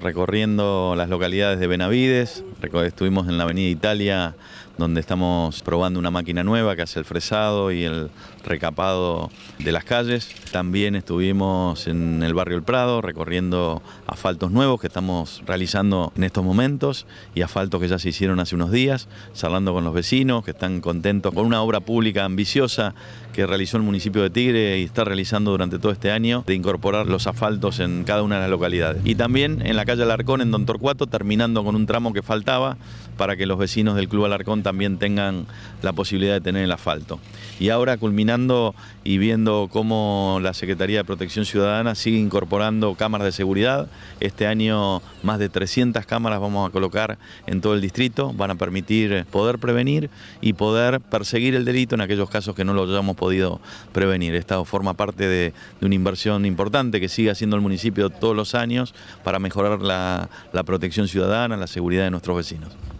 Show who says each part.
Speaker 1: recorriendo las localidades de Benavides, estuvimos en la Avenida Italia donde estamos probando una máquina nueva que hace el fresado y el recapado de las calles. También estuvimos en el barrio El Prado recorriendo asfaltos nuevos que estamos realizando en estos momentos y asfaltos que ya se hicieron hace unos días, charlando con los vecinos que están contentos con una obra pública ambiciosa que realizó el municipio de Tigre y está realizando durante todo este año de incorporar los asfaltos en cada una de las localidades. Y también en la calle Alarcón, en Don Torcuato, terminando con un tramo que faltaba para que los vecinos del Club Alarcón también tengan la posibilidad de tener el asfalto. Y ahora culminando y viendo cómo la Secretaría de Protección Ciudadana sigue incorporando cámaras de seguridad, este año más de 300 cámaras vamos a colocar en todo el distrito, van a permitir poder prevenir y poder perseguir el delito en aquellos casos que no lo hayamos podido prevenir. Esto forma parte de, una inversión importante que sigue haciendo el municipio todos los años para mejorar la protección ciudadana, la seguridad de nuestros vecinos.